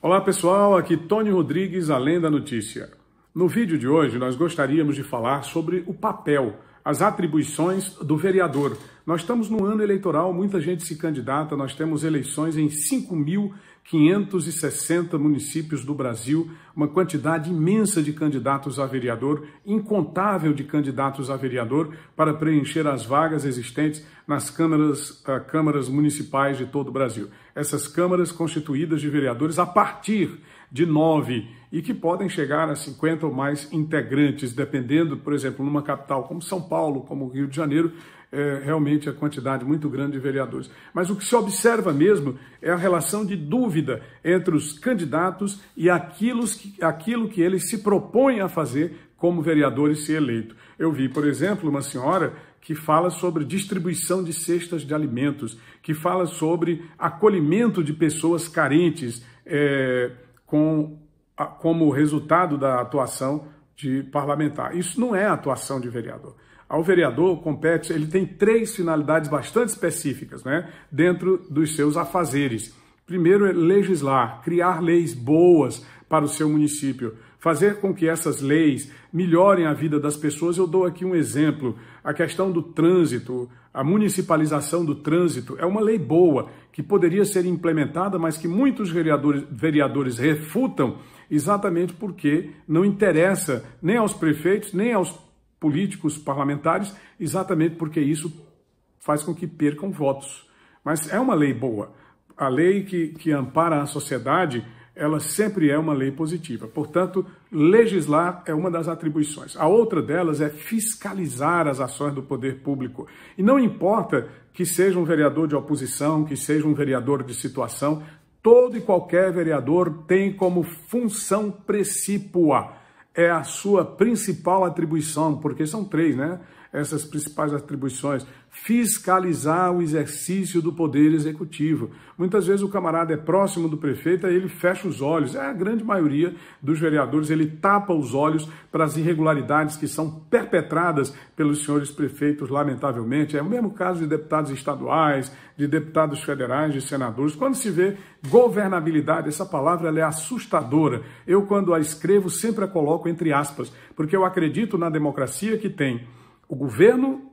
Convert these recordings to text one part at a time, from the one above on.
Olá pessoal, aqui Tony Rodrigues, além da notícia. No vídeo de hoje nós gostaríamos de falar sobre o papel, as atribuições do vereador nós estamos no ano eleitoral, muita gente se candidata, nós temos eleições em 5.560 municípios do Brasil, uma quantidade imensa de candidatos a vereador, incontável de candidatos a vereador, para preencher as vagas existentes nas câmaras, uh, câmaras municipais de todo o Brasil. Essas câmaras constituídas de vereadores a partir de nove e que podem chegar a 50 ou mais integrantes, dependendo, por exemplo, numa capital como São Paulo, como Rio de Janeiro, é, realmente a quantidade muito grande de vereadores. Mas o que se observa mesmo é a relação de dúvida entre os candidatos e aquilo que, aquilo que eles se propõem a fazer como vereadores se eleito. Eu vi, por exemplo, uma senhora que fala sobre distribuição de cestas de alimentos, que fala sobre acolhimento de pessoas carentes é, com, como resultado da atuação de parlamentar. Isso não é atuação de vereador. Ao vereador compete, ele tem três finalidades bastante específicas, né? Dentro dos seus afazeres. Primeiro é legislar, criar leis boas para o seu município, fazer com que essas leis melhorem a vida das pessoas. Eu dou aqui um exemplo: a questão do trânsito, a municipalização do trânsito é uma lei boa que poderia ser implementada, mas que muitos vereadores, vereadores refutam exatamente porque não interessa nem aos prefeitos, nem aos políticos, parlamentares, exatamente porque isso faz com que percam votos. Mas é uma lei boa. A lei que, que ampara a sociedade, ela sempre é uma lei positiva. Portanto, legislar é uma das atribuições. A outra delas é fiscalizar as ações do poder público. E não importa que seja um vereador de oposição, que seja um vereador de situação, todo e qualquer vereador tem como função precípua é a sua principal atribuição, porque são três, né? essas principais atribuições, fiscalizar o exercício do poder executivo. Muitas vezes o camarada é próximo do prefeito, aí ele fecha os olhos. É a grande maioria dos vereadores, ele tapa os olhos para as irregularidades que são perpetradas pelos senhores prefeitos, lamentavelmente. É o mesmo caso de deputados estaduais, de deputados federais, de senadores. Quando se vê governabilidade, essa palavra é assustadora. Eu quando a escrevo sempre a coloco entre aspas, porque eu acredito na democracia que tem o governo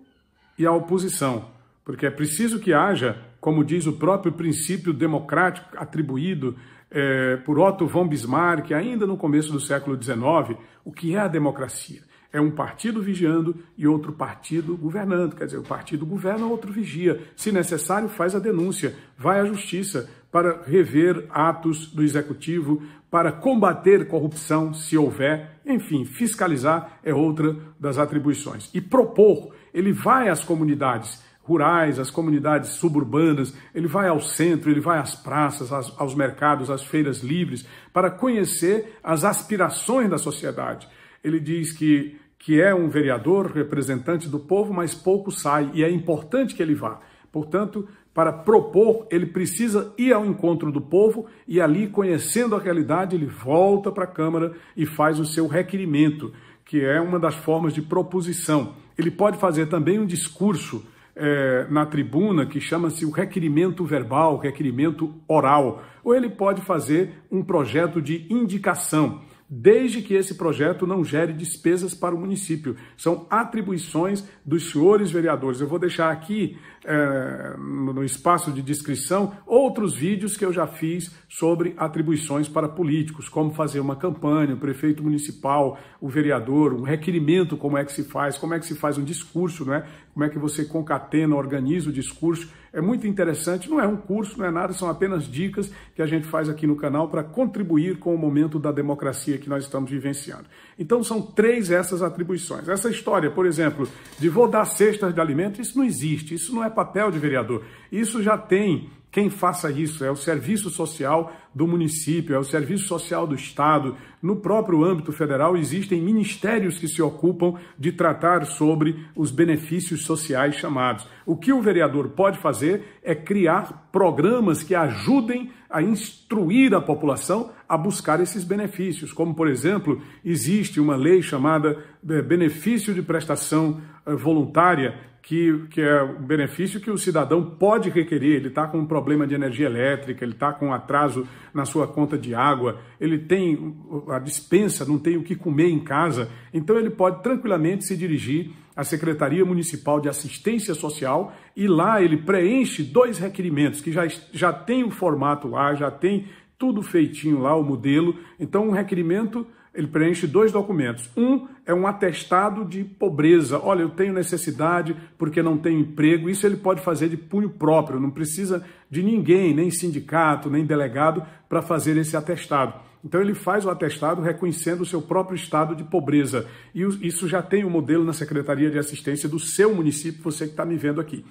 e a oposição, porque é preciso que haja, como diz o próprio princípio democrático atribuído é, por Otto von Bismarck, ainda no começo do século XIX, o que é a democracia. É um partido vigiando e outro partido governando. Quer dizer, o partido governa, outro vigia. Se necessário, faz a denúncia, vai à justiça para rever atos do executivo, para combater corrupção, se houver. Enfim, fiscalizar é outra das atribuições. E propor, ele vai às comunidades rurais, às comunidades suburbanas, ele vai ao centro, ele vai às praças, às, aos mercados, às feiras livres, para conhecer as aspirações da sociedade. Ele diz que que é um vereador, representante do povo, mas pouco sai e é importante que ele vá. Portanto, para propor, ele precisa ir ao encontro do povo e ali, conhecendo a realidade, ele volta para a Câmara e faz o seu requerimento, que é uma das formas de proposição. Ele pode fazer também um discurso é, na tribuna que chama-se o requerimento verbal, requerimento oral, ou ele pode fazer um projeto de indicação desde que esse projeto não gere despesas para o município. São atribuições dos senhores vereadores. Eu vou deixar aqui é, no espaço de descrição outros vídeos que eu já fiz sobre atribuições para políticos, como fazer uma campanha, o prefeito municipal, o vereador, um requerimento, como é que se faz, como é que se faz um discurso, né? como é que você concatena, organiza o discurso. É muito interessante, não é um curso, não é nada, são apenas dicas que a gente faz aqui no canal para contribuir com o momento da democracia que nós estamos vivenciando. Então são três essas atribuições. Essa história, por exemplo, de vou dar cestas de alimentos, isso não existe, isso não é papel de vereador. Isso já tem quem faça isso é o serviço social do município, é o serviço social do estado. No próprio âmbito federal existem ministérios que se ocupam de tratar sobre os benefícios sociais chamados. O que o vereador pode fazer é criar programas que ajudem a instruir a população a buscar esses benefícios, como por exemplo, existe uma lei chamada eh, benefício de prestação eh, voluntária que, que é um benefício que o cidadão pode requerer. Ele está com um problema de energia elétrica, ele está com um atraso na sua conta de água, ele tem a dispensa, não tem o que comer em casa. Então, ele pode tranquilamente se dirigir à Secretaria Municipal de Assistência Social e lá ele preenche dois requerimentos, que já, já tem o formato lá, já tem tudo feitinho lá, o modelo. Então, um requerimento ele preenche dois documentos. Um é um atestado de pobreza. Olha, eu tenho necessidade porque não tenho emprego. Isso ele pode fazer de punho próprio, não precisa de ninguém, nem sindicato, nem delegado, para fazer esse atestado. Então ele faz o atestado reconhecendo o seu próprio estado de pobreza. E isso já tem o um modelo na Secretaria de Assistência do seu município, você que está me vendo aqui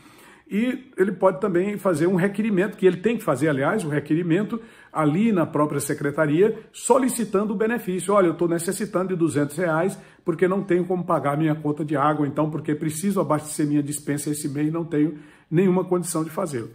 e ele pode também fazer um requerimento, que ele tem que fazer, aliás, um requerimento ali na própria secretaria, solicitando o benefício. Olha, eu estou necessitando de 200 reais porque não tenho como pagar minha conta de água, então porque preciso abastecer minha dispensa esse mês e não tenho nenhuma condição de fazê-lo.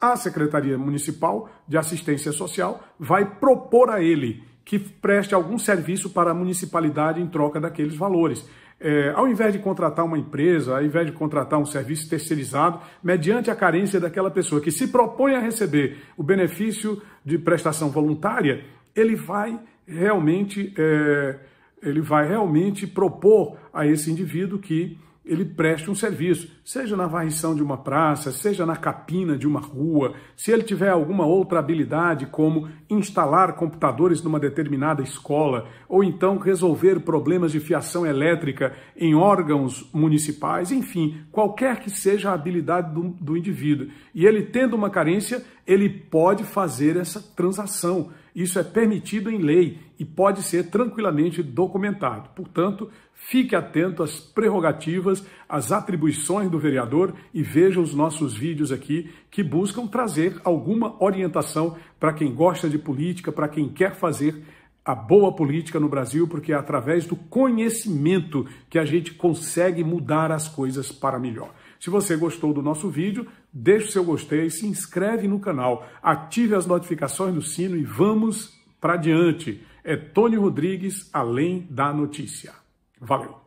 A Secretaria Municipal de Assistência Social vai propor a ele que preste algum serviço para a municipalidade em troca daqueles valores. É, ao invés de contratar uma empresa, ao invés de contratar um serviço terceirizado, mediante a carência daquela pessoa que se propõe a receber o benefício de prestação voluntária, ele vai realmente, é, ele vai realmente propor a esse indivíduo que ele preste um serviço, seja na varrição de uma praça, seja na capina de uma rua, se ele tiver alguma outra habilidade, como instalar computadores numa determinada escola, ou então resolver problemas de fiação elétrica em órgãos municipais, enfim, qualquer que seja a habilidade do, do indivíduo. E ele tendo uma carência, ele pode fazer essa transação. Isso é permitido em lei e pode ser tranquilamente documentado. Portanto, Fique atento às prerrogativas, às atribuições do vereador e veja os nossos vídeos aqui que buscam trazer alguma orientação para quem gosta de política, para quem quer fazer a boa política no Brasil, porque é através do conhecimento que a gente consegue mudar as coisas para melhor. Se você gostou do nosso vídeo, deixe o seu gostei, se inscreve no canal, ative as notificações do sino e vamos para diante. É Tony Rodrigues, além da notícia. Valeu!